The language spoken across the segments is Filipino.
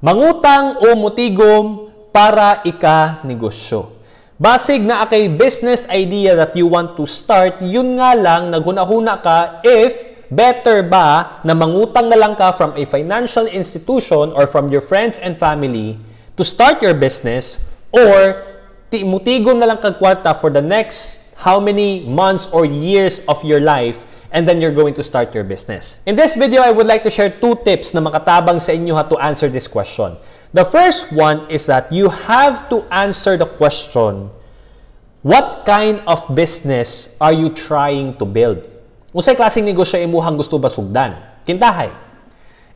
Mangutang o mutigom para ika-negosyo. Basig na kay business idea that you want to start, yun nga lang naghunahuna ka if better ba na mangutang na lang ka from a financial institution or from your friends and family to start your business or mutigom na lang kagkwarta for the next how many months or years of your life and then you're going to start your business. In this video, I would like to share two tips na makatabang sa inyo ha to answer this question. The first one is that you have to answer the question, what kind of business are you trying to build? Unsay klaseng negosyo imuhang gusto ba sugdan? Kintahay.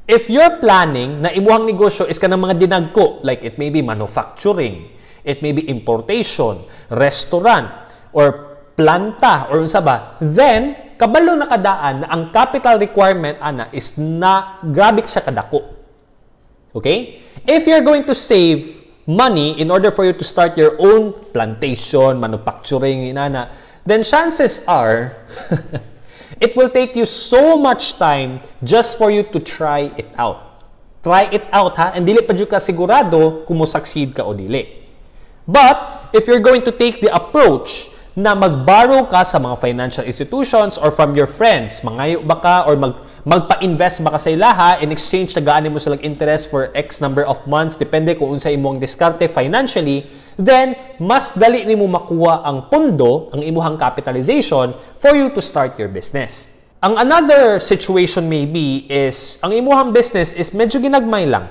If you're planning na imuhang negosyo is ka ng mga dinagko, like it may be manufacturing, it may be importation, restaurant, or planta or unsa ba then kabalo na kadaan na ang capital requirement ana is na grabe siya kadako okay if you're going to save money in order for you to start your own plantation manufacturing inana then chances are it will take you so much time just for you to try it out try it out ha and dili pa jud ka sigurado kung mo succeed ka o dili but if you're going to take the approach na magborrow ka sa mga financial institutions or from your friends. Mangayo ba ka or mag, magpa-invest ba ka sa ilaha in exchange tagaan mo silang interest for X number of months depende kung unsa imong diskarte financially, then mas dali nimo makuha ang pundo, ang imuhang capitalization for you to start your business. Ang another situation maybe is ang imuhang business is medyo ginagmay lang.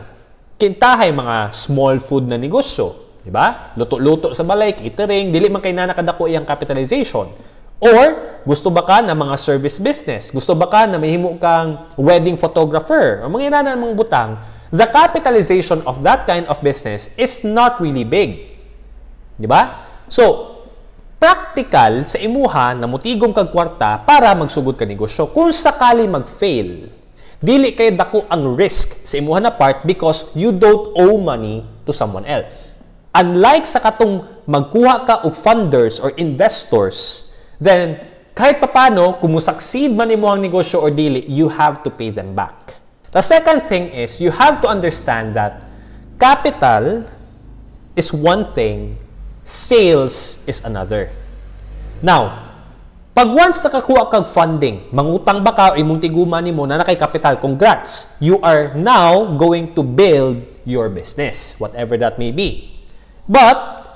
Kintahay mga small food na negosyo Di ba? Luto-luto sa balik, itering, dili man kay nanakadako iyang capitalization. Or, gusto ba ka na mga service business? Gusto ba ka na may himo kang wedding photographer? O mga inanan mga butang, the capitalization of that kind of business is not really big. Di ba? So, practical sa imuha na mutigong kag kwarta para magsugod ka negosyo kung sakali mag-fail. dili kay dako ang risk sa imuha na part because you don't owe money to someone else Unlike sa katong magkuha ka og funders or investors, then kahit papano, kung succeed man imo ang negosyo or dili, you have to pay them back. The second thing is, you have to understand that capital is one thing, sales is another. Now, pag once nakakuha kag funding, mangutang ba ka o imong tiguman nimo na nakay capital, congrats. You are now going to build your business, whatever that may be. But,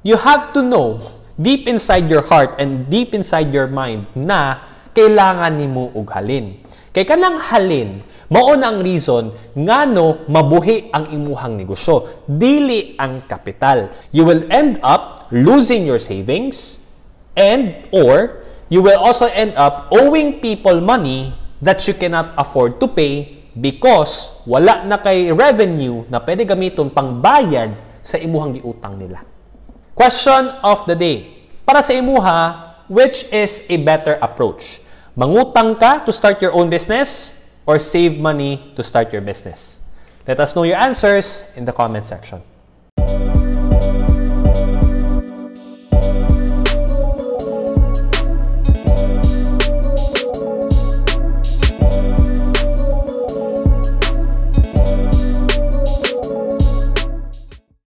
you have to know, deep inside your heart and deep inside your mind, na kailangan ni mo ughalin. Kay kanang halin, maon ang reason ngano mabuhi ang imuhang negosyo, dili ang kapital. You will end up losing your savings and or you will also end up owing people money that you cannot afford to pay because wala na kay revenue na pwede gamiton pang bayad sa imuhang giutang nila. Question of the day. Para sa imuha, which is a better approach? Mangutang ka to start your own business or save money to start your business? Let us know your answers in the comment section.